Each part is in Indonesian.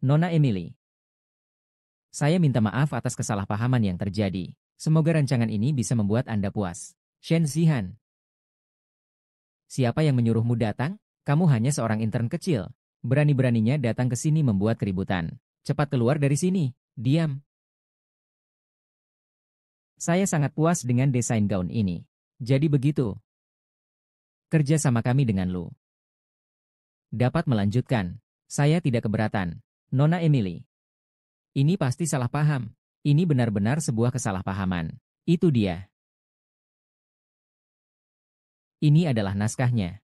Nona Emily. Saya minta maaf atas kesalahpahaman yang terjadi. Semoga rancangan ini bisa membuat Anda puas. Shen Zihan. Siapa yang menyuruhmu datang? Kamu hanya seorang intern kecil. Berani-beraninya datang ke sini membuat keributan. Cepat keluar dari sini. Diam. Saya sangat puas dengan desain gaun ini. Jadi begitu. Kerja sama kami dengan Lu. Dapat melanjutkan. Saya tidak keberatan. Nona Emily. Ini pasti salah paham. Ini benar-benar sebuah kesalahpahaman. Itu dia. Ini adalah naskahnya.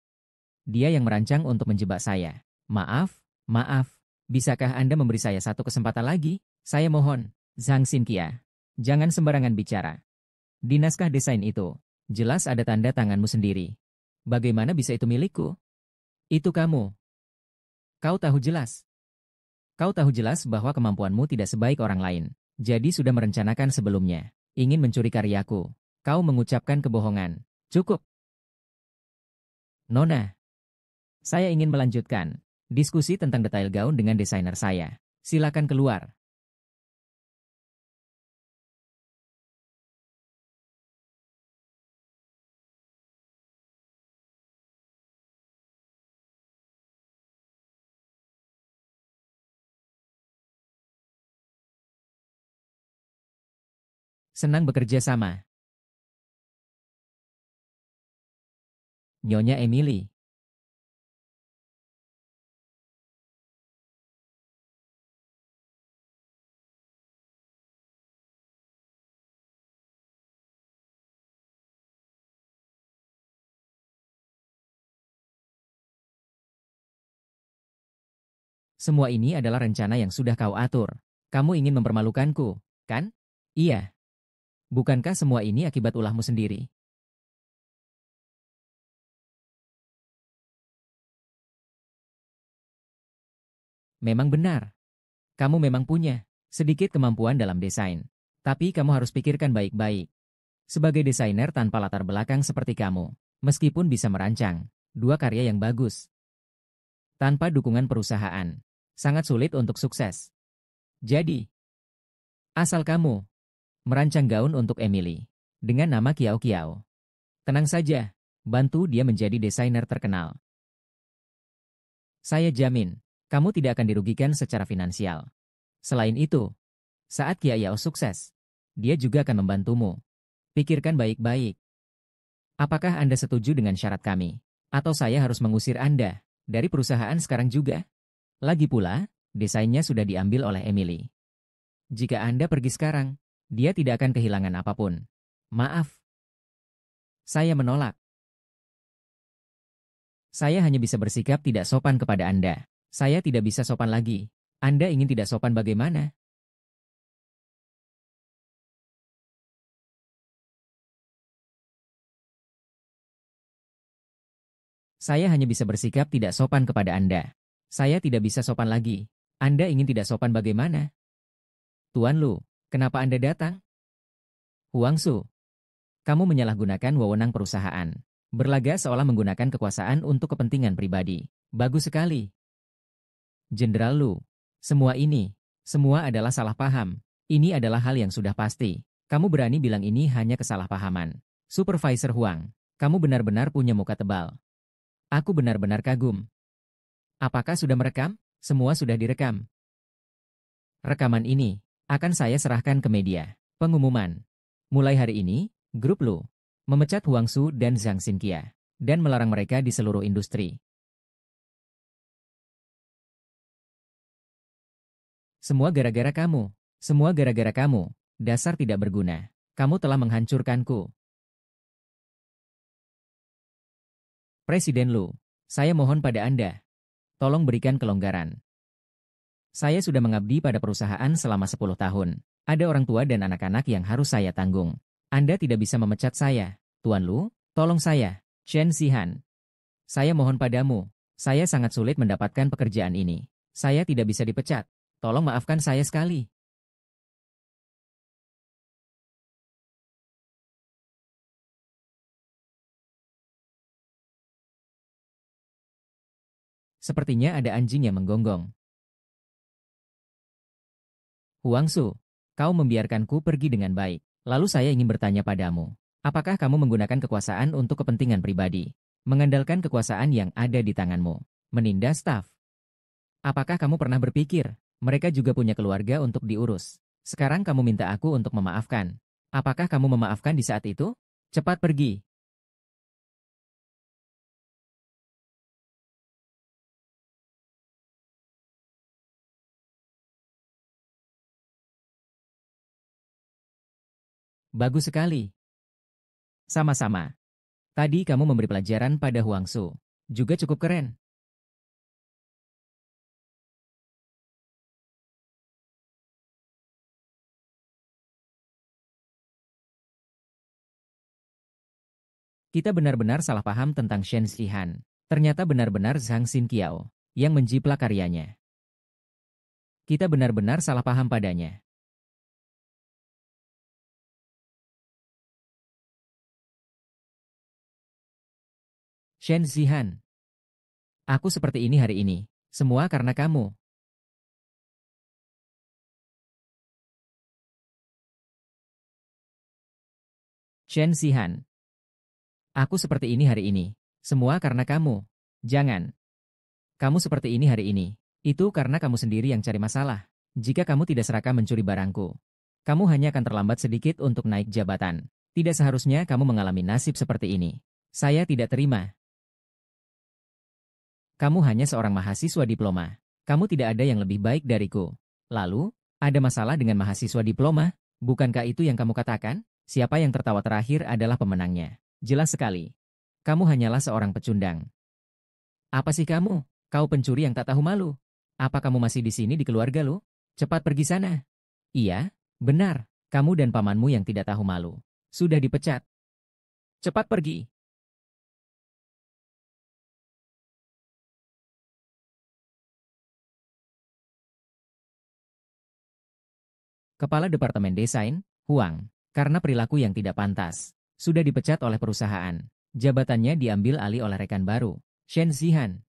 Dia yang merancang untuk menjebak saya. Maaf, maaf. Bisakah Anda memberi saya satu kesempatan lagi? Saya mohon, Zhang Xinqia. Jangan sembarangan bicara. Di naskah desain itu, jelas ada tanda tanganmu sendiri. Bagaimana bisa itu milikku? Itu kamu. Kau tahu jelas, Kau tahu jelas bahwa kemampuanmu tidak sebaik orang lain. Jadi sudah merencanakan sebelumnya. Ingin mencuri karyaku. Kau mengucapkan kebohongan. Cukup. Nona. Saya ingin melanjutkan diskusi tentang detail gaun dengan desainer saya. Silakan keluar. Senang bekerja sama. Nyonya Emily Semua ini adalah rencana yang sudah kau atur. Kamu ingin mempermalukanku, kan? Iya. Bukankah semua ini akibat ulahmu sendiri? Memang benar. Kamu memang punya sedikit kemampuan dalam desain. Tapi kamu harus pikirkan baik-baik. Sebagai desainer tanpa latar belakang seperti kamu, meskipun bisa merancang dua karya yang bagus, tanpa dukungan perusahaan, sangat sulit untuk sukses. Jadi, asal kamu merancang gaun untuk Emily dengan nama Kiao Kiao. Tenang saja, bantu dia menjadi desainer terkenal. Saya jamin, kamu tidak akan dirugikan secara finansial. Selain itu, saat Kiao Kiao sukses, dia juga akan membantumu. Pikirkan baik-baik. Apakah Anda setuju dengan syarat kami? Atau saya harus mengusir Anda dari perusahaan sekarang juga? Lagi pula, desainnya sudah diambil oleh Emily. Jika Anda pergi sekarang, dia tidak akan kehilangan apapun. Maaf. Saya menolak. Saya hanya bisa bersikap tidak sopan kepada Anda. Saya tidak bisa sopan lagi. Anda ingin tidak sopan bagaimana? Saya hanya bisa bersikap tidak sopan kepada Anda. Saya tidak bisa sopan lagi. Anda ingin tidak sopan bagaimana? Tuan Lu, Kenapa Anda datang? Huang Su. Kamu menyalahgunakan wewenang perusahaan. Berlaga seolah menggunakan kekuasaan untuk kepentingan pribadi. Bagus sekali. Jenderal Lu. Semua ini, semua adalah salah paham. Ini adalah hal yang sudah pasti. Kamu berani bilang ini hanya kesalahpahaman. Supervisor Huang, kamu benar-benar punya muka tebal. Aku benar-benar kagum. Apakah sudah merekam? Semua sudah direkam. Rekaman ini, akan saya serahkan ke media. Pengumuman. Mulai hari ini, grup Lu memecat Huang Su dan Zhang Xinqia dan melarang mereka di seluruh industri. Semua gara-gara kamu. Semua gara-gara kamu. Dasar tidak berguna. Kamu telah menghancurkanku. Presiden Lu, saya mohon pada Anda. Tolong berikan kelonggaran. Saya sudah mengabdi pada perusahaan selama 10 tahun. Ada orang tua dan anak-anak yang harus saya tanggung. Anda tidak bisa memecat saya. Tuan Lu, tolong saya. Chen Sihan. Saya mohon padamu. Saya sangat sulit mendapatkan pekerjaan ini. Saya tidak bisa dipecat. Tolong maafkan saya sekali. Sepertinya ada anjing yang menggonggong. Huang Su, kau membiarkanku pergi dengan baik. Lalu saya ingin bertanya padamu, apakah kamu menggunakan kekuasaan untuk kepentingan pribadi? Mengandalkan kekuasaan yang ada di tanganmu? Menindas staf? Apakah kamu pernah berpikir, mereka juga punya keluarga untuk diurus? Sekarang kamu minta aku untuk memaafkan. Apakah kamu memaafkan di saat itu? Cepat pergi, Bagus sekali. Sama-sama. Tadi kamu memberi pelajaran pada Huang Su, Juga cukup keren. Kita benar-benar salah paham tentang Shen Xihan. Ternyata benar-benar Zhang Xin Qiao yang menjiplak karyanya. Kita benar-benar salah paham padanya. Shen Zihan. Aku seperti ini hari ini, semua karena kamu. Shen Zihan. Aku seperti ini hari ini, semua karena kamu. Jangan. Kamu seperti ini hari ini, itu karena kamu sendiri yang cari masalah. Jika kamu tidak serakah mencuri barangku, kamu hanya akan terlambat sedikit untuk naik jabatan. Tidak seharusnya kamu mengalami nasib seperti ini. Saya tidak terima. Kamu hanya seorang mahasiswa diploma. Kamu tidak ada yang lebih baik dariku. Lalu, ada masalah dengan mahasiswa diploma? Bukankah itu yang kamu katakan? Siapa yang tertawa terakhir adalah pemenangnya. Jelas sekali. Kamu hanyalah seorang pecundang. Apa sih kamu? Kau pencuri yang tak tahu malu. Apa kamu masih di sini di keluarga lu? Cepat pergi sana. Iya, benar. Kamu dan pamanmu yang tidak tahu malu. Sudah dipecat. Cepat pergi. Kepala Departemen Desain, Huang, karena perilaku yang tidak pantas, sudah dipecat oleh perusahaan. Jabatannya diambil alih oleh rekan baru, Shen Zihan.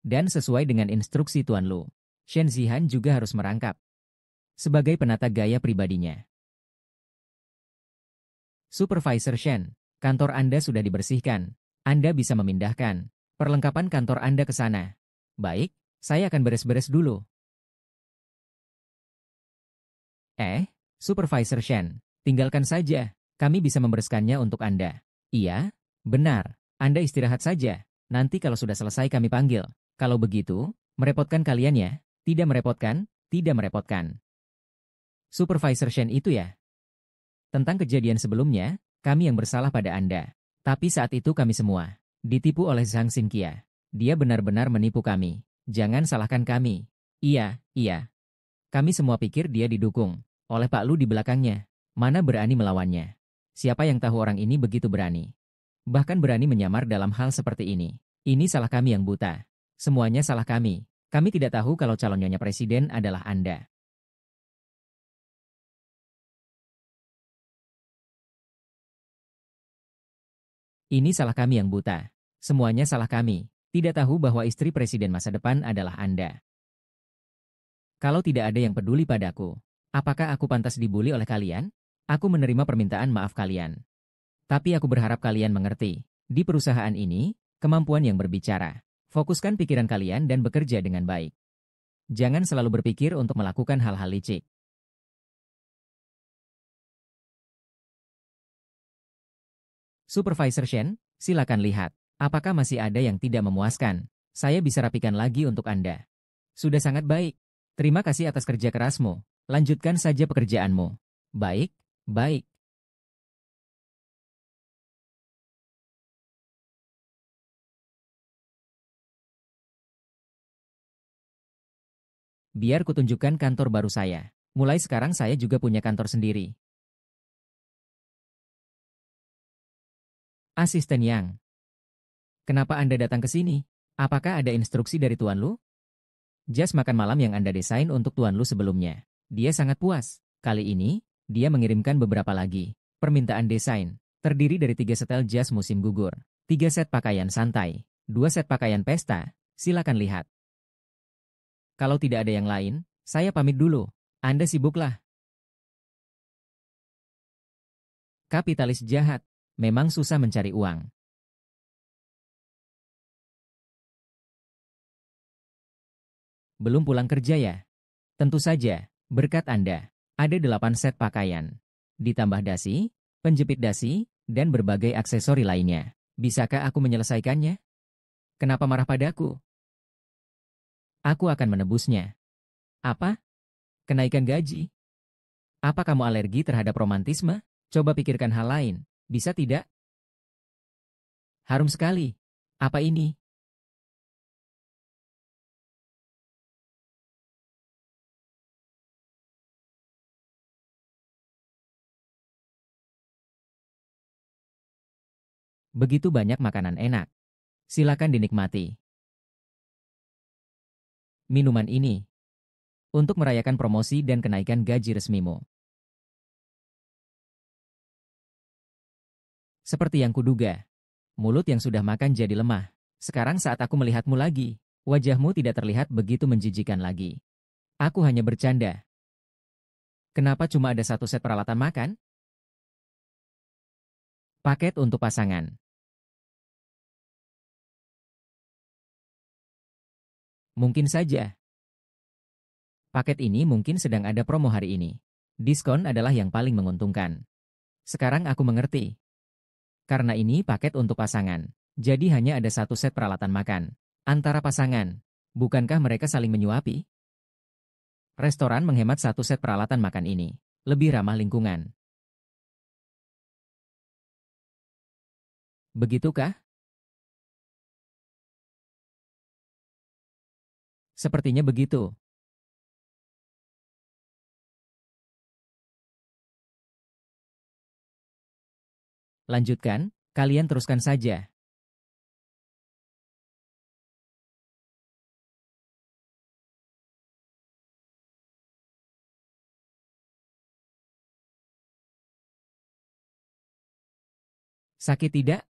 Dan sesuai dengan instruksi Tuan Lu, Shen Zihan juga harus merangkap sebagai penata gaya pribadinya. Supervisor Shen, kantor Anda sudah dibersihkan. Anda bisa memindahkan perlengkapan kantor Anda ke sana. Baik, saya akan beres-beres dulu. Eh, Supervisor Shen, tinggalkan saja. Kami bisa membereskannya untuk Anda. Iya, benar. Anda istirahat saja. Nanti kalau sudah selesai kami panggil. Kalau begitu, merepotkan kalian ya. Tidak merepotkan, tidak merepotkan. Supervisor Shen itu ya? Tentang kejadian sebelumnya, kami yang bersalah pada Anda. Tapi saat itu kami semua ditipu oleh Zhang Xinqia. Dia benar-benar menipu kami. Jangan salahkan kami. Iya, iya. Kami semua pikir dia didukung oleh Pak Lu di belakangnya. Mana berani melawannya? Siapa yang tahu orang ini begitu berani? Bahkan berani menyamar dalam hal seperti ini. Ini salah kami yang buta. Semuanya salah kami. Kami tidak tahu kalau calonnya presiden adalah Anda. Ini salah kami yang buta. Semuanya salah kami. Tidak tahu bahwa istri presiden masa depan adalah Anda. Kalau tidak ada yang peduli padaku, Apakah aku pantas dibully oleh kalian? Aku menerima permintaan maaf kalian. Tapi aku berharap kalian mengerti. Di perusahaan ini, kemampuan yang berbicara. Fokuskan pikiran kalian dan bekerja dengan baik. Jangan selalu berpikir untuk melakukan hal-hal licik. Supervisor Shen, silakan lihat. Apakah masih ada yang tidak memuaskan? Saya bisa rapikan lagi untuk Anda. Sudah sangat baik. Terima kasih atas kerja kerasmu. Lanjutkan saja pekerjaanmu. Baik, baik. Biar kutunjukkan kantor baru saya. Mulai sekarang saya juga punya kantor sendiri. Asisten Yang. Kenapa Anda datang ke sini? Apakah ada instruksi dari Tuan Lu? Jas makan malam yang Anda desain untuk Tuan Lu sebelumnya. Dia sangat puas. Kali ini, dia mengirimkan beberapa lagi. Permintaan desain, terdiri dari tiga setel jas musim gugur, tiga set pakaian santai, dua set pakaian pesta, silakan lihat. Kalau tidak ada yang lain, saya pamit dulu. Anda sibuklah. Kapitalis jahat, memang susah mencari uang. Belum pulang kerja ya? Tentu saja. Berkat Anda, ada delapan set pakaian. Ditambah dasi, penjepit dasi, dan berbagai aksesori lainnya. Bisakah aku menyelesaikannya? Kenapa marah padaku? Aku akan menebusnya. Apa? Kenaikan gaji? Apa kamu alergi terhadap romantisme? Coba pikirkan hal lain. Bisa tidak? Harum sekali. Apa ini? Begitu banyak makanan enak. Silakan dinikmati. Minuman ini untuk merayakan promosi dan kenaikan gaji resmimu. Seperti yang kuduga, mulut yang sudah makan jadi lemah. Sekarang saat aku melihatmu lagi, wajahmu tidak terlihat begitu menjijikan lagi. Aku hanya bercanda. Kenapa cuma ada satu set peralatan makan? Paket untuk pasangan. Mungkin saja. Paket ini mungkin sedang ada promo hari ini. Diskon adalah yang paling menguntungkan. Sekarang aku mengerti. Karena ini paket untuk pasangan. Jadi hanya ada satu set peralatan makan. Antara pasangan. Bukankah mereka saling menyuapi? Restoran menghemat satu set peralatan makan ini. Lebih ramah lingkungan. Begitukah? Sepertinya begitu. Lanjutkan, kalian teruskan saja. Sakit tidak?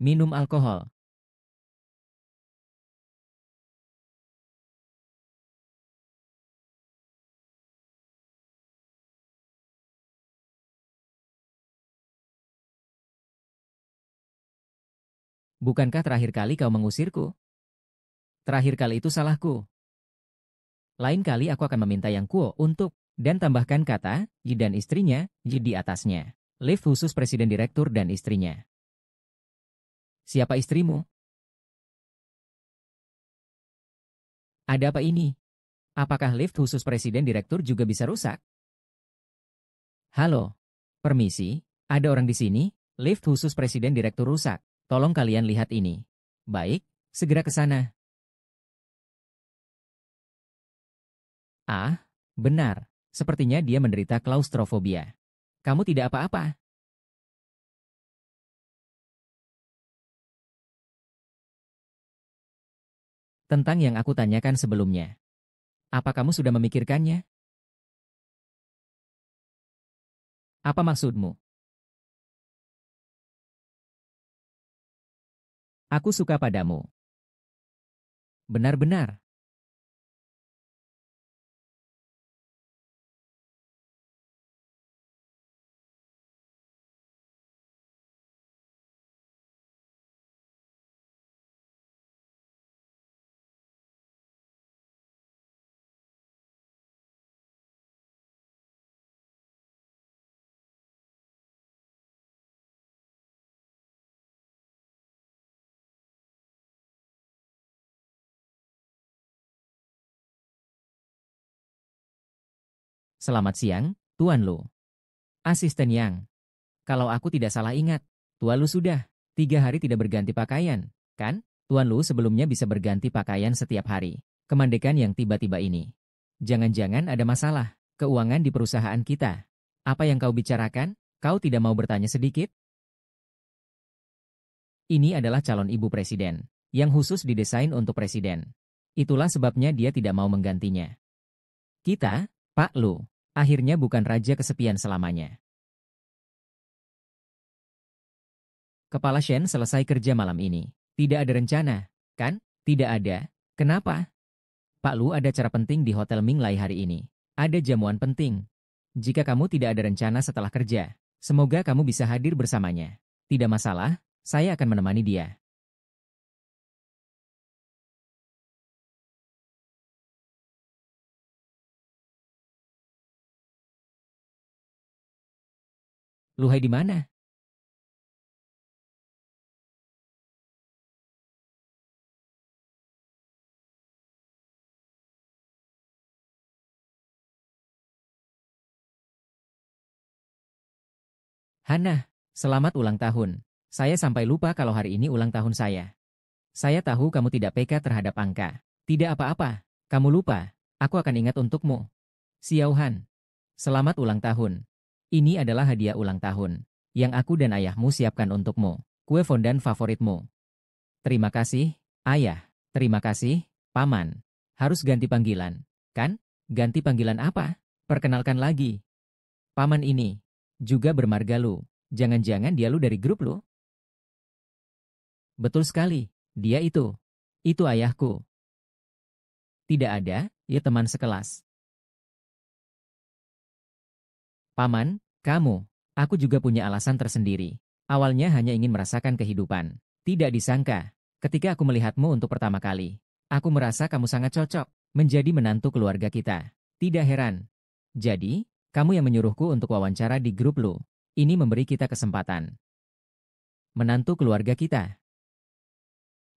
minum alkohol Bukankah terakhir kali kau mengusirku? Terakhir kali itu salahku. Lain kali aku akan meminta yang kuo untuk, dan tambahkan kata, Yi dan istrinya, Yi di atasnya. Lift khusus Presiden Direktur dan istrinya. Siapa istrimu? Ada apa ini? Apakah lift khusus presiden direktur juga bisa rusak? Halo, permisi, ada orang di sini? Lift khusus presiden direktur rusak. Tolong kalian lihat ini. Baik, segera ke sana. Ah, benar. Sepertinya dia menderita klaustrofobia. Kamu tidak apa-apa. Tentang yang aku tanyakan sebelumnya. Apa kamu sudah memikirkannya? Apa maksudmu? Aku suka padamu. Benar-benar. Selamat siang, Tuan Lu. Asisten Yang. Kalau aku tidak salah ingat, Tuan Lu sudah tiga hari tidak berganti pakaian, kan? Tuan Lu sebelumnya bisa berganti pakaian setiap hari. Kemandekan yang tiba-tiba ini. Jangan-jangan ada masalah keuangan di perusahaan kita. Apa yang kau bicarakan? Kau tidak mau bertanya sedikit? Ini adalah calon ibu presiden, yang khusus didesain untuk presiden. Itulah sebabnya dia tidak mau menggantinya. Kita, Pak Lu, Akhirnya bukan raja kesepian selamanya. Kepala Shen selesai kerja malam ini. Tidak ada rencana, kan? Tidak ada. Kenapa? Pak Lu ada cara penting di Hotel Ming Lai hari ini. Ada jamuan penting. Jika kamu tidak ada rencana setelah kerja, semoga kamu bisa hadir bersamanya. Tidak masalah, saya akan menemani dia. Luhai di mana? Hana, selamat ulang tahun. Saya sampai lupa kalau hari ini ulang tahun saya. Saya tahu kamu tidak peka terhadap angka. Tidak apa-apa, kamu lupa. Aku akan ingat untukmu. Xiao Han, selamat ulang tahun. Ini adalah hadiah ulang tahun yang aku dan ayahmu siapkan untukmu. Kue fondan favoritmu. Terima kasih, ayah. Terima kasih, paman. Harus ganti panggilan, kan? Ganti panggilan apa? Perkenalkan lagi. Paman ini juga bermarga lu. Jangan-jangan dia lu dari grup lu? Betul sekali, dia itu. Itu ayahku. Tidak ada, ya teman sekelas. Paman, kamu, aku juga punya alasan tersendiri. Awalnya hanya ingin merasakan kehidupan. Tidak disangka, ketika aku melihatmu untuk pertama kali, aku merasa kamu sangat cocok menjadi menantu keluarga kita. Tidak heran. Jadi, kamu yang menyuruhku untuk wawancara di grup lu. Ini memberi kita kesempatan. Menantu keluarga kita.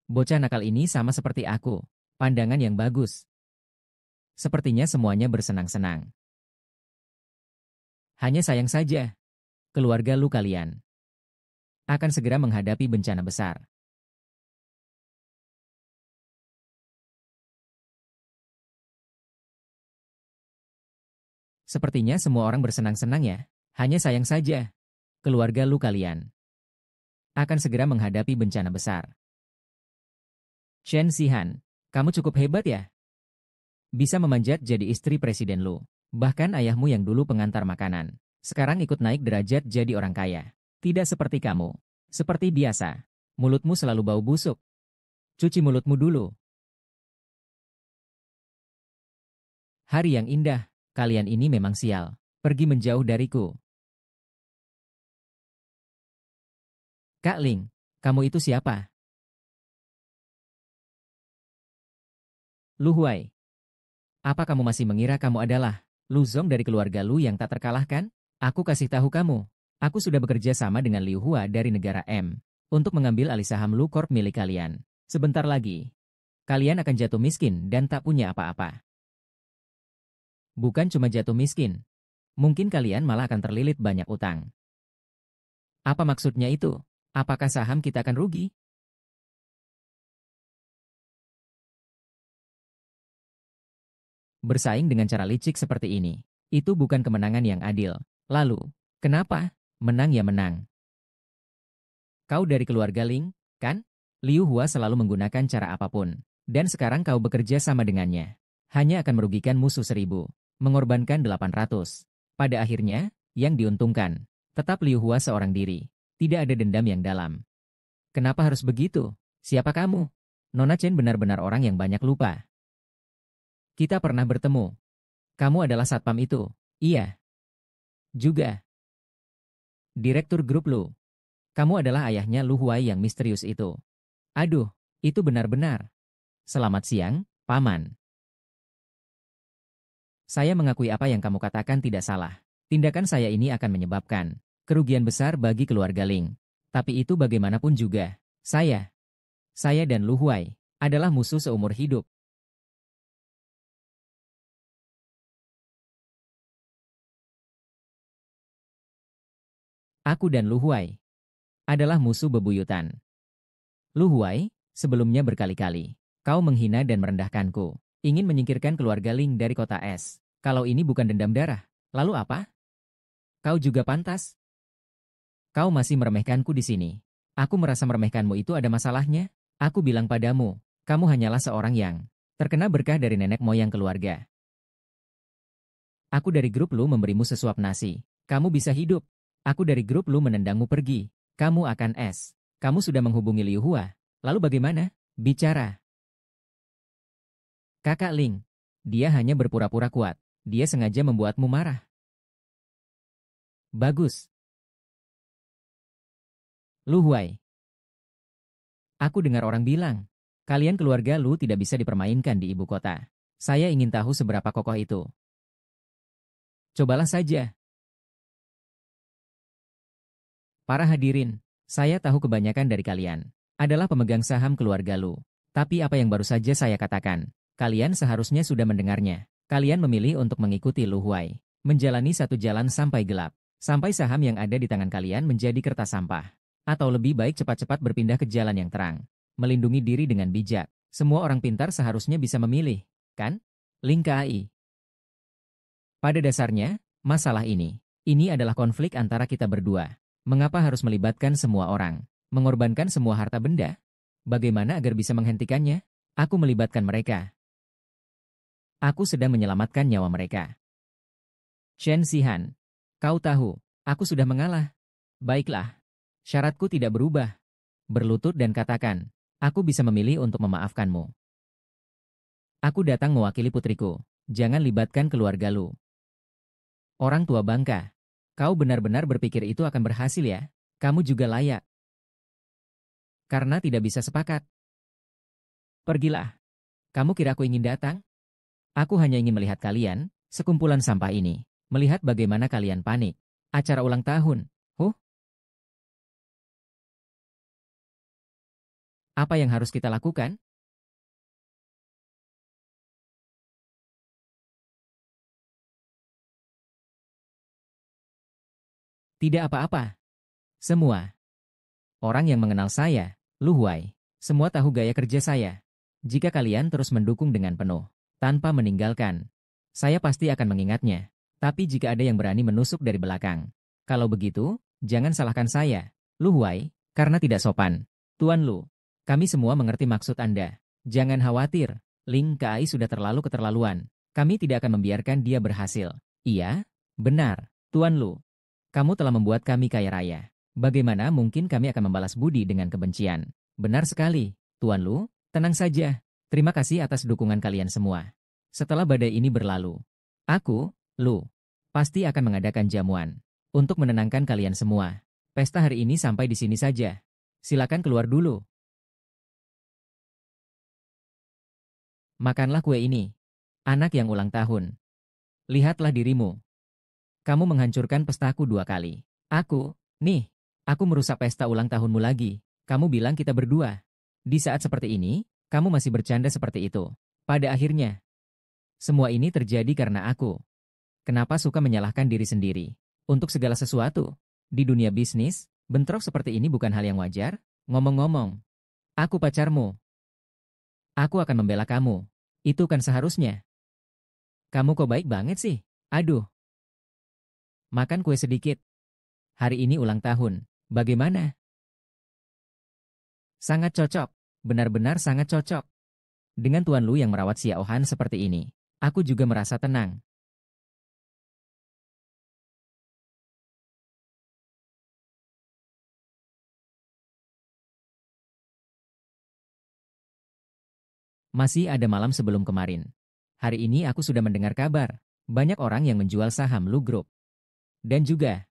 Bocah nakal ini sama seperti aku. Pandangan yang bagus. Sepertinya semuanya bersenang-senang. Hanya sayang saja, keluarga lu kalian akan segera menghadapi bencana besar. Sepertinya semua orang bersenang-senang ya. Hanya sayang saja, keluarga lu kalian akan segera menghadapi bencana besar. Chen Sihan, kamu cukup hebat ya. Bisa memanjat jadi istri presiden lu. Bahkan ayahmu yang dulu pengantar makanan, sekarang ikut naik derajat jadi orang kaya. Tidak seperti kamu. Seperti biasa, mulutmu selalu bau busuk. Cuci mulutmu dulu. Hari yang indah, kalian ini memang sial. Pergi menjauh dariku. Kak Ling, kamu itu siapa? Lu Huai, apa kamu masih mengira kamu adalah Lu Luzong dari keluarga Lu yang tak terkalahkan? Aku kasih tahu kamu. Aku sudah bekerja sama dengan Liu Hua dari negara M untuk mengambil alih saham Lu Corp milik kalian. Sebentar lagi, kalian akan jatuh miskin dan tak punya apa-apa. Bukan cuma jatuh miskin, mungkin kalian malah akan terlilit banyak utang. Apa maksudnya itu? Apakah saham kita akan rugi? Bersaing dengan cara licik seperti ini, itu bukan kemenangan yang adil. Lalu, kenapa? Menang ya menang. Kau dari keluarga Ling, kan? Liu Hua selalu menggunakan cara apapun. Dan sekarang kau bekerja sama dengannya. Hanya akan merugikan musuh seribu. Mengorbankan delapan ratus. Pada akhirnya, yang diuntungkan. Tetap Liu Hua seorang diri. Tidak ada dendam yang dalam. Kenapa harus begitu? Siapa kamu? Nona Chen benar-benar orang yang banyak lupa. Kita pernah bertemu. Kamu adalah satpam itu. Iya. Juga. Direktur grup Lu. Kamu adalah ayahnya Lu Huai yang misterius itu. Aduh, itu benar-benar. Selamat siang, Paman. Saya mengakui apa yang kamu katakan tidak salah. Tindakan saya ini akan menyebabkan kerugian besar bagi keluarga Ling. Tapi itu bagaimanapun juga, saya, saya dan Lu Huai adalah musuh seumur hidup. aku dan Lu Huai adalah musuh bebuyutan. Lu Huai, sebelumnya berkali-kali, kau menghina dan merendahkanku, ingin menyingkirkan keluarga Ling dari kota S. Kalau ini bukan dendam darah, lalu apa? Kau juga pantas. Kau masih meremehkanku di sini. Aku merasa meremehkanmu itu ada masalahnya. Aku bilang padamu, kamu hanyalah seorang yang terkena berkah dari nenek moyang keluarga. Aku dari grup lu memberimu sesuap nasi. Kamu bisa hidup, Aku dari grup Lu menendangmu pergi. Kamu akan es. Kamu sudah menghubungi Liu Hua. Lalu bagaimana? Bicara. Kakak Ling. Dia hanya berpura-pura kuat. Dia sengaja membuatmu marah. Bagus. Lu Huai. Aku dengar orang bilang, kalian keluarga Lu tidak bisa dipermainkan di ibu kota. Saya ingin tahu seberapa kokoh itu. Cobalah saja, Para hadirin, saya tahu kebanyakan dari kalian adalah pemegang saham keluarga Lu. Tapi apa yang baru saja saya katakan, kalian seharusnya sudah mendengarnya. Kalian memilih untuk mengikuti Lu Huai, menjalani satu jalan sampai gelap, sampai saham yang ada di tangan kalian menjadi kertas sampah. Atau lebih baik cepat-cepat berpindah ke jalan yang terang, melindungi diri dengan bijak. Semua orang pintar seharusnya bisa memilih, kan? Link KAI. Pada dasarnya, masalah ini, ini adalah konflik antara kita berdua. Mengapa harus melibatkan semua orang? Mengorbankan semua harta benda? Bagaimana agar bisa menghentikannya? Aku melibatkan mereka. Aku sedang menyelamatkan nyawa mereka. Chen Sihan, kau tahu, aku sudah mengalah. Baiklah, syaratku tidak berubah. Berlutut dan katakan, aku bisa memilih untuk memaafkanmu. Aku datang mewakili putriku, jangan libatkan keluarga lu. Orang tua bangka, Kau benar-benar berpikir itu akan berhasil ya? Kamu juga layak. Karena tidak bisa sepakat. Pergilah. Kamu kira aku ingin datang? Aku hanya ingin melihat kalian, sekumpulan sampah ini. Melihat bagaimana kalian panik. Acara ulang tahun. Huh? Apa yang harus kita lakukan? Tidak apa-apa. Semua. Orang yang mengenal saya, Lu Huai semua tahu gaya kerja saya. Jika kalian terus mendukung dengan penuh, tanpa meninggalkan, saya pasti akan mengingatnya. Tapi jika ada yang berani menusuk dari belakang, kalau begitu, jangan salahkan saya, Lu Huai karena tidak sopan. Tuan Lu, kami semua mengerti maksud Anda. Jangan khawatir, Ling Kai sudah terlalu keterlaluan. Kami tidak akan membiarkan dia berhasil. Iya, benar, Tuan Lu. Kamu telah membuat kami kaya raya. Bagaimana mungkin kami akan membalas budi dengan kebencian? Benar sekali, Tuan Lu, tenang saja. Terima kasih atas dukungan kalian semua. Setelah badai ini berlalu, aku, Lu, pasti akan mengadakan jamuan untuk menenangkan kalian semua. Pesta hari ini sampai di sini saja. Silakan keluar dulu. Makanlah kue ini. Anak yang ulang tahun. Lihatlah dirimu. Kamu menghancurkan pestaku dua kali. Aku, nih, aku merusak pesta ulang tahunmu lagi. Kamu bilang kita berdua. Di saat seperti ini, kamu masih bercanda seperti itu. Pada akhirnya, semua ini terjadi karena aku. Kenapa suka menyalahkan diri sendiri? Untuk segala sesuatu. Di dunia bisnis, bentrok seperti ini bukan hal yang wajar. Ngomong-ngomong, aku pacarmu. Aku akan membela kamu. Itu kan seharusnya. Kamu kok baik banget sih? Aduh, Makan kue sedikit. Hari ini ulang tahun. Bagaimana? Sangat cocok. Benar-benar sangat cocok. Dengan Tuan Lu yang merawat Xiao Han seperti ini, aku juga merasa tenang. Masih ada malam sebelum kemarin. Hari ini aku sudah mendengar kabar. Banyak orang yang menjual saham Lu Group. Dan juga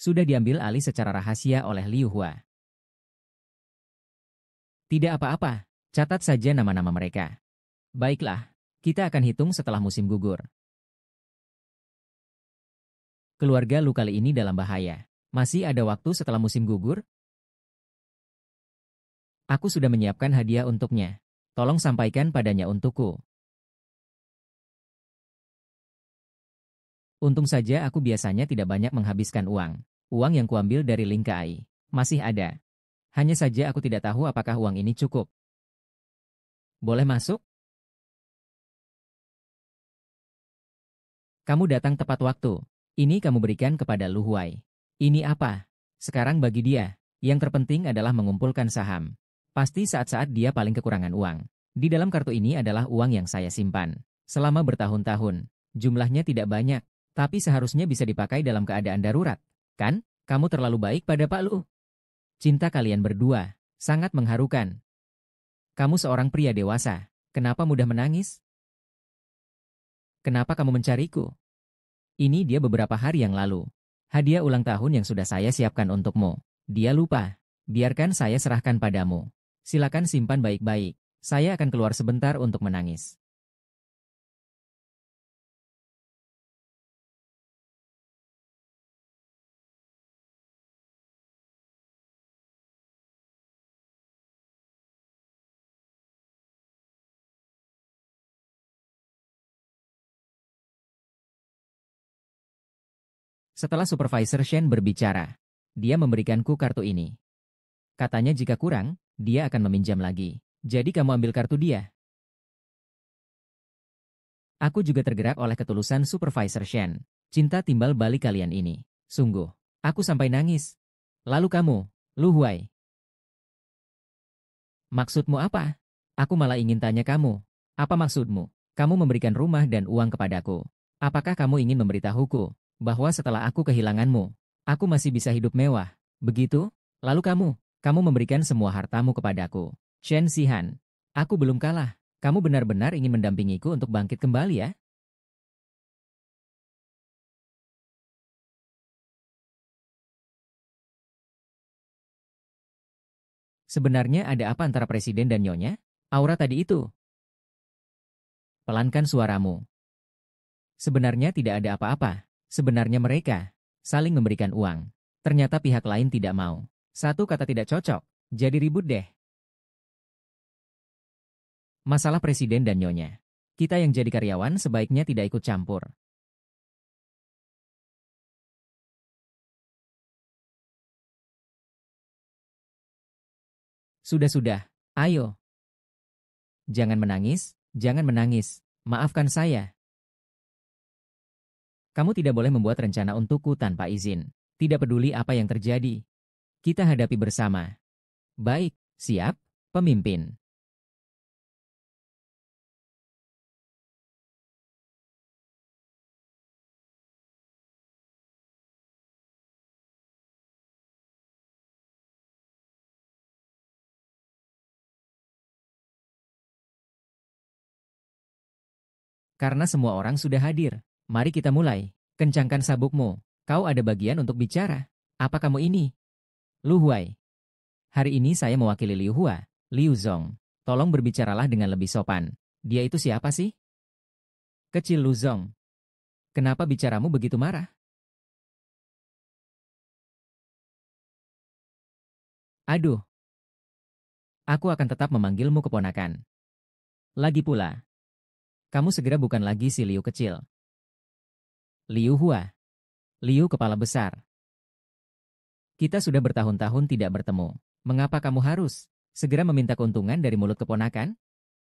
sudah diambil alih secara rahasia oleh Liu Hua. Tidak apa-apa, catat saja nama-nama mereka. Baiklah, kita akan hitung setelah musim gugur. Keluarga Lu kali ini dalam bahaya. Masih ada waktu setelah musim gugur? Aku sudah menyiapkan hadiah untuknya. Tolong sampaikan padanya untukku. Untung saja aku biasanya tidak banyak menghabiskan uang. Uang yang kuambil dari Lingkai. Masih ada. Hanya saja aku tidak tahu apakah uang ini cukup. Boleh masuk? Kamu datang tepat waktu. Ini kamu berikan kepada Lu Huai. Ini apa? Sekarang bagi dia, yang terpenting adalah mengumpulkan saham. Pasti saat-saat dia paling kekurangan uang. Di dalam kartu ini adalah uang yang saya simpan. Selama bertahun-tahun, jumlahnya tidak banyak, tapi seharusnya bisa dipakai dalam keadaan darurat, kan? Kamu terlalu baik pada Pak Lu. Cinta kalian berdua, sangat mengharukan. Kamu seorang pria dewasa, kenapa mudah menangis? Kenapa kamu mencariku? Ini dia beberapa hari yang lalu. Hadiah ulang tahun yang sudah saya siapkan untukmu. Dia lupa. Biarkan saya serahkan padamu. Silakan simpan baik-baik. Saya akan keluar sebentar untuk menangis. Setelah supervisor Shen berbicara, dia memberikanku kartu ini. Katanya jika kurang, dia akan meminjam lagi. Jadi kamu ambil kartu dia. Aku juga tergerak oleh ketulusan Supervisor Shen. Cinta timbal balik kalian ini. Sungguh, aku sampai nangis. Lalu kamu, Lu Huai. Maksudmu apa? Aku malah ingin tanya kamu. Apa maksudmu? Kamu memberikan rumah dan uang kepadaku. Apakah kamu ingin memberitahuku bahwa setelah aku kehilanganmu, aku masih bisa hidup mewah, begitu? Lalu kamu, kamu memberikan semua hartamu kepadaku. Chen Sihan, aku belum kalah. Kamu benar-benar ingin mendampingiku untuk bangkit kembali ya? Sebenarnya ada apa antara presiden dan nyonya? Aura tadi itu. Pelankan suaramu. Sebenarnya tidak ada apa-apa. Sebenarnya mereka saling memberikan uang. Ternyata pihak lain tidak mau. Satu kata tidak cocok, jadi ribut deh. Masalah presiden dan nyonya. Kita yang jadi karyawan sebaiknya tidak ikut campur. Sudah-sudah, ayo. Jangan menangis, jangan menangis. Maafkan saya. Kamu tidak boleh membuat rencana untukku tanpa izin. Tidak peduli apa yang terjadi. Kita hadapi bersama. Baik, siap, pemimpin. karena semua orang sudah hadir. Mari kita mulai. Kencangkan sabukmu. Kau ada bagian untuk bicara. Apa kamu ini? Lu Huai. Hari ini saya mewakili Liu Hua, Liu Zong. Tolong berbicaralah dengan lebih sopan. Dia itu siapa sih? Kecil Lu Zong. Kenapa bicaramu begitu marah? Aduh. Aku akan tetap memanggilmu keponakan. Lagi pula, kamu segera bukan lagi si Liu kecil. Liu Hua. Liu kepala besar. Kita sudah bertahun-tahun tidak bertemu. Mengapa kamu harus segera meminta keuntungan dari mulut keponakan?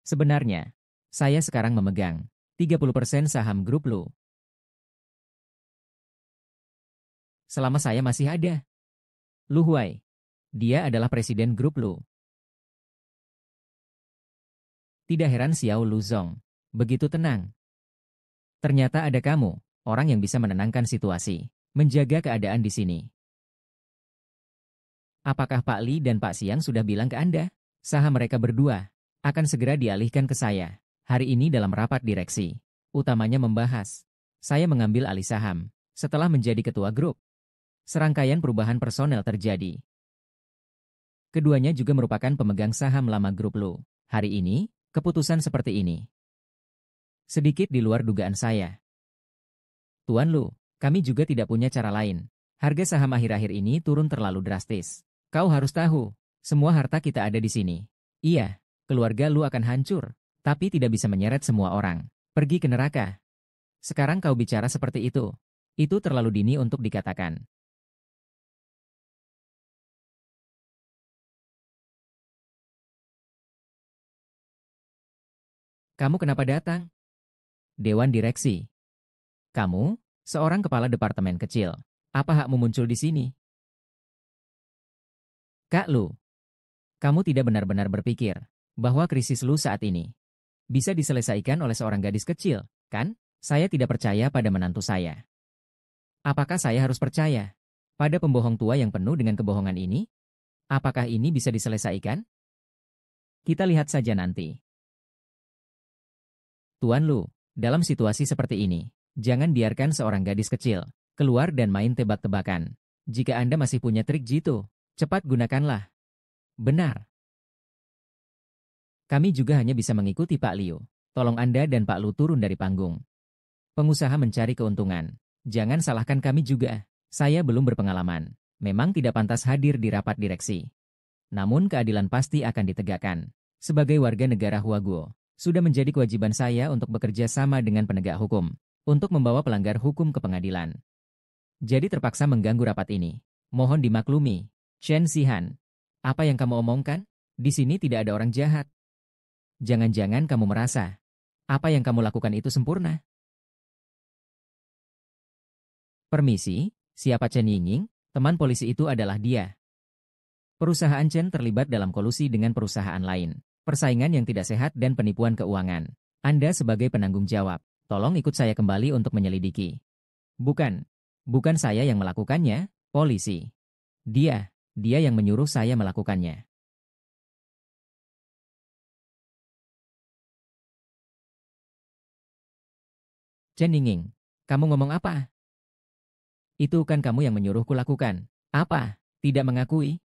Sebenarnya, saya sekarang memegang 30% saham grup Lu. Selama saya masih ada. Lu Huai. Dia adalah presiden grup Lu. Tidak heran Xiao Lu Zong Begitu tenang. Ternyata ada kamu orang yang bisa menenangkan situasi, menjaga keadaan di sini. Apakah Pak Li dan Pak Siang sudah bilang ke Anda? Saham mereka berdua akan segera dialihkan ke saya. Hari ini dalam rapat direksi, utamanya membahas. Saya mengambil alih saham setelah menjadi ketua grup. Serangkaian perubahan personel terjadi. Keduanya juga merupakan pemegang saham lama grup Lu. Hari ini, keputusan seperti ini. Sedikit di luar dugaan saya, Tuan Lu, kami juga tidak punya cara lain. Harga saham akhir-akhir ini turun terlalu drastis. Kau harus tahu, semua harta kita ada di sini. Iya, keluarga lu akan hancur, tapi tidak bisa menyeret semua orang. Pergi ke neraka. Sekarang kau bicara seperti itu. Itu terlalu dini untuk dikatakan. Kamu kenapa datang? Dewan Direksi kamu, seorang kepala departemen kecil. Apa hakmu muncul di sini? Kak Lu, kamu tidak benar-benar berpikir bahwa krisis Lu saat ini bisa diselesaikan oleh seorang gadis kecil, kan? Saya tidak percaya pada menantu saya. Apakah saya harus percaya pada pembohong tua yang penuh dengan kebohongan ini? Apakah ini bisa diselesaikan? Kita lihat saja nanti. Tuan Lu, dalam situasi seperti ini, Jangan biarkan seorang gadis kecil keluar dan main tebak-tebakan. Jika Anda masih punya trik jitu, cepat gunakanlah. Benar. Kami juga hanya bisa mengikuti Pak Liu. Tolong Anda dan Pak Lu turun dari panggung. Pengusaha mencari keuntungan. Jangan salahkan kami juga. Saya belum berpengalaman. Memang tidak pantas hadir di rapat direksi. Namun keadilan pasti akan ditegakkan. Sebagai warga negara Huaguo, sudah menjadi kewajiban saya untuk bekerja sama dengan penegak hukum untuk membawa pelanggar hukum ke pengadilan. Jadi terpaksa mengganggu rapat ini. Mohon dimaklumi. Chen Sihan, apa yang kamu omongkan? Di sini tidak ada orang jahat. Jangan-jangan kamu merasa apa yang kamu lakukan itu sempurna. Permisi, siapa Chen Yingying? Teman polisi itu adalah dia. Perusahaan Chen terlibat dalam kolusi dengan perusahaan lain, persaingan yang tidak sehat dan penipuan keuangan. Anda sebagai penanggung jawab Tolong ikut saya kembali untuk menyelidiki. Bukan. Bukan saya yang melakukannya, polisi. Dia, dia yang menyuruh saya melakukannya. Chen kamu ngomong apa? Itu kan kamu yang menyuruhku lakukan. Apa? Tidak mengakui?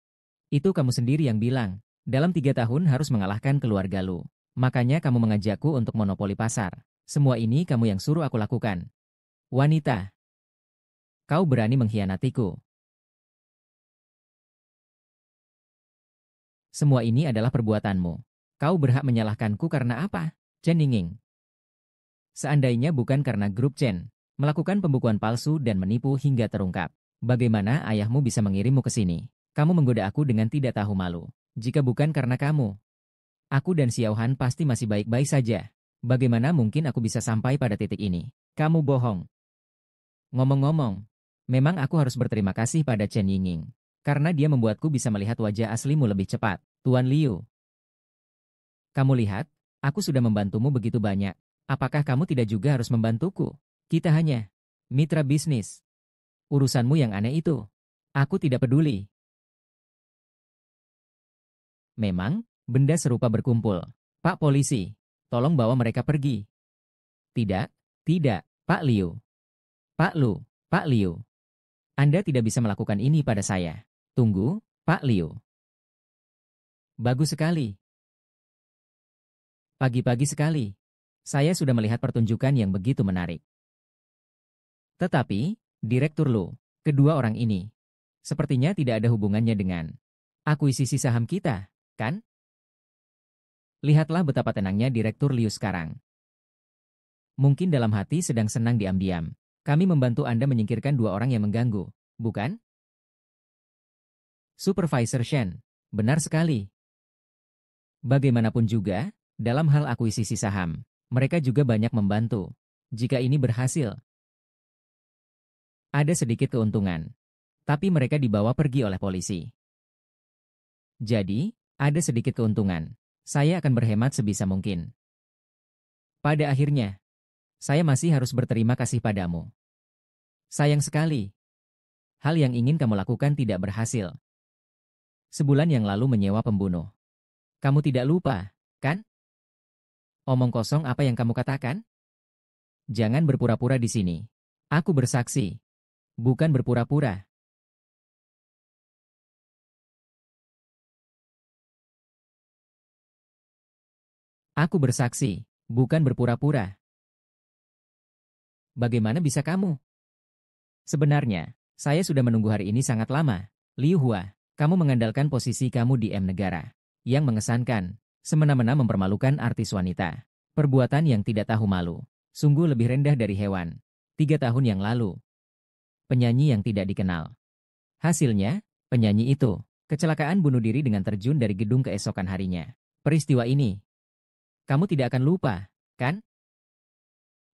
Itu kamu sendiri yang bilang, dalam tiga tahun harus mengalahkan keluarga lu. Makanya kamu mengajakku untuk monopoli pasar. Semua ini kamu yang suruh aku lakukan. Wanita. Kau berani mengkhianatiku. Semua ini adalah perbuatanmu. Kau berhak menyalahkanku karena apa? Chen Ningning? Seandainya bukan karena grup Chen, melakukan pembukuan palsu dan menipu hingga terungkap. Bagaimana ayahmu bisa mengirimmu ke sini? Kamu menggoda aku dengan tidak tahu malu. Jika bukan karena kamu, aku dan Xiao Han pasti masih baik-baik saja. Bagaimana mungkin aku bisa sampai pada titik ini? Kamu bohong. Ngomong-ngomong, memang aku harus berterima kasih pada Chen Yingying. Karena dia membuatku bisa melihat wajah aslimu lebih cepat, Tuan Liu. Kamu lihat, aku sudah membantumu begitu banyak. Apakah kamu tidak juga harus membantuku? Kita hanya mitra bisnis. Urusanmu yang aneh itu. Aku tidak peduli. Memang, benda serupa berkumpul. Pak polisi, Tolong bawa mereka pergi. Tidak, tidak, Pak Liu. Pak Lu, Pak Liu. Anda tidak bisa melakukan ini pada saya. Tunggu, Pak Liu. Bagus sekali. Pagi-pagi sekali. Saya sudah melihat pertunjukan yang begitu menarik. Tetapi, Direktur Lu, kedua orang ini, sepertinya tidak ada hubungannya dengan akuisisi saham kita, kan? Lihatlah betapa tenangnya Direktur Liu sekarang. Mungkin dalam hati sedang senang diam-diam. Kami membantu Anda menyingkirkan dua orang yang mengganggu, bukan? Supervisor Shen, benar sekali. Bagaimanapun juga, dalam hal akuisisi saham, mereka juga banyak membantu. Jika ini berhasil, ada sedikit keuntungan. Tapi mereka dibawa pergi oleh polisi. Jadi, ada sedikit keuntungan saya akan berhemat sebisa mungkin. Pada akhirnya, saya masih harus berterima kasih padamu. Sayang sekali, hal yang ingin kamu lakukan tidak berhasil. Sebulan yang lalu menyewa pembunuh. Kamu tidak lupa, kan? Omong kosong apa yang kamu katakan? Jangan berpura-pura di sini. Aku bersaksi. Bukan berpura-pura. Aku bersaksi, bukan berpura-pura. Bagaimana bisa kamu? Sebenarnya, saya sudah menunggu hari ini sangat lama. Liu Hua, kamu mengandalkan posisi kamu di M negara. Yang mengesankan, semena-mena mempermalukan artis wanita. Perbuatan yang tidak tahu malu. Sungguh lebih rendah dari hewan. Tiga tahun yang lalu. Penyanyi yang tidak dikenal. Hasilnya, penyanyi itu. Kecelakaan bunuh diri dengan terjun dari gedung keesokan harinya. Peristiwa ini, kamu tidak akan lupa, kan?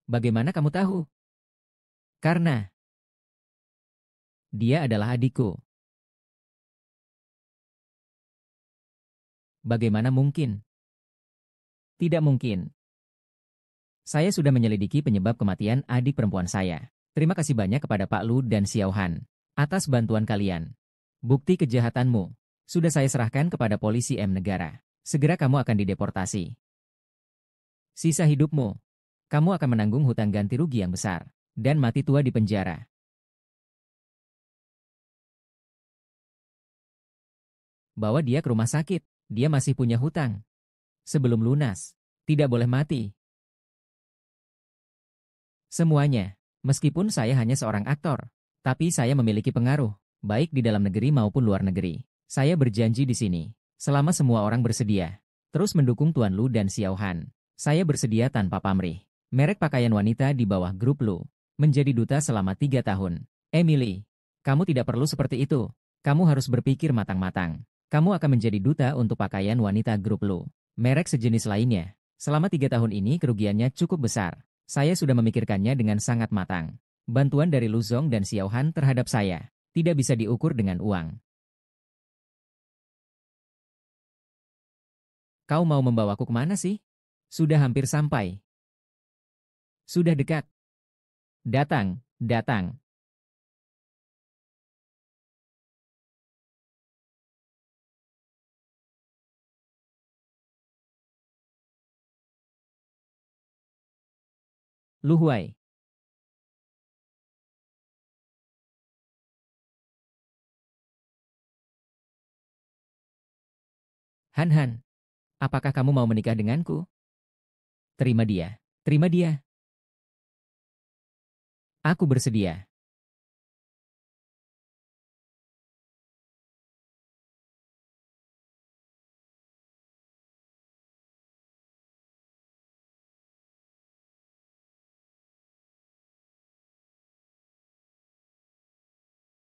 Bagaimana kamu tahu? Karena dia adalah adikku. Bagaimana mungkin? Tidak mungkin. Saya sudah menyelidiki penyebab kematian adik perempuan saya. Terima kasih banyak kepada Pak Lu dan Xiao Han atas bantuan kalian. Bukti kejahatanmu sudah saya serahkan kepada polisi M negara. Segera kamu akan dideportasi sisa hidupmu. Kamu akan menanggung hutang ganti rugi yang besar dan mati tua di penjara. Bawa dia ke rumah sakit, dia masih punya hutang. Sebelum lunas, tidak boleh mati. Semuanya, meskipun saya hanya seorang aktor, tapi saya memiliki pengaruh, baik di dalam negeri maupun luar negeri. Saya berjanji di sini, selama semua orang bersedia, terus mendukung Tuan Lu dan Xiao Han. Saya bersedia tanpa pamrih. Merek pakaian wanita di bawah grup Lu. Menjadi duta selama tiga tahun. Emily, kamu tidak perlu seperti itu. Kamu harus berpikir matang-matang. Kamu akan menjadi duta untuk pakaian wanita grup Lu. Merek sejenis lainnya. Selama tiga tahun ini kerugiannya cukup besar. Saya sudah memikirkannya dengan sangat matang. Bantuan dari Luzong dan Xiaohan terhadap saya tidak bisa diukur dengan uang. Kau mau membawaku kemana sih? Sudah hampir sampai. Sudah dekat. Datang, datang. Luhuai. Han Han, apakah kamu mau menikah denganku? Terima dia, terima dia. Aku bersedia.